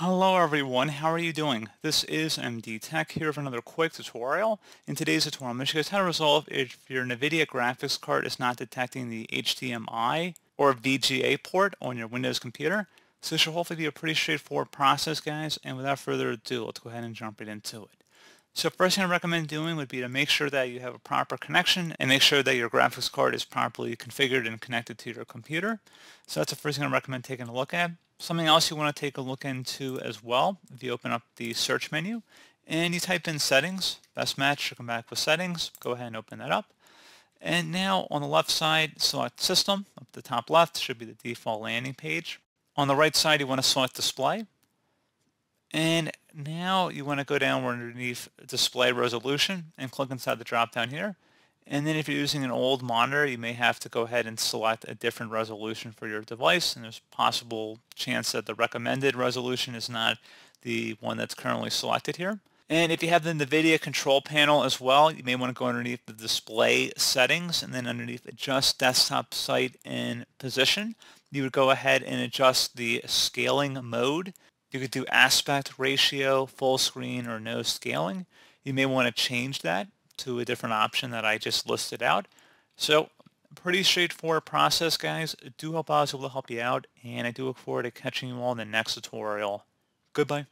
Hello everyone, how are you doing? This is MD Tech here for another quick tutorial. In today's tutorial, I'm going to show you how to resolve if your NVIDIA graphics card is not detecting the HDMI or VGA port on your Windows computer. So this should hopefully be a pretty straightforward process, guys, and without further ado, let's go ahead and jump right into it. So first thing I recommend doing would be to make sure that you have a proper connection and make sure that your graphics card is properly configured and connected to your computer. So that's the first thing I recommend taking a look at. Something else you want to take a look into as well, if you open up the search menu and you type in settings, best match, you come back with settings, go ahead and open that up. And now on the left side, select system, up the top left should be the default landing page. On the right side, you want to select display. And now you want to go down underneath display resolution and click inside the drop down here. And then if you're using an old monitor, you may have to go ahead and select a different resolution for your device. And there's possible chance that the recommended resolution is not the one that's currently selected here. And if you have the NVIDIA control panel as well, you may want to go underneath the display settings and then underneath adjust desktop site and position. You would go ahead and adjust the scaling mode you could do aspect ratio, full screen, or no scaling. You may want to change that to a different option that I just listed out. So pretty straightforward process, guys. I do hope I was able to help you out, and I do look forward to catching you all in the next tutorial. Goodbye.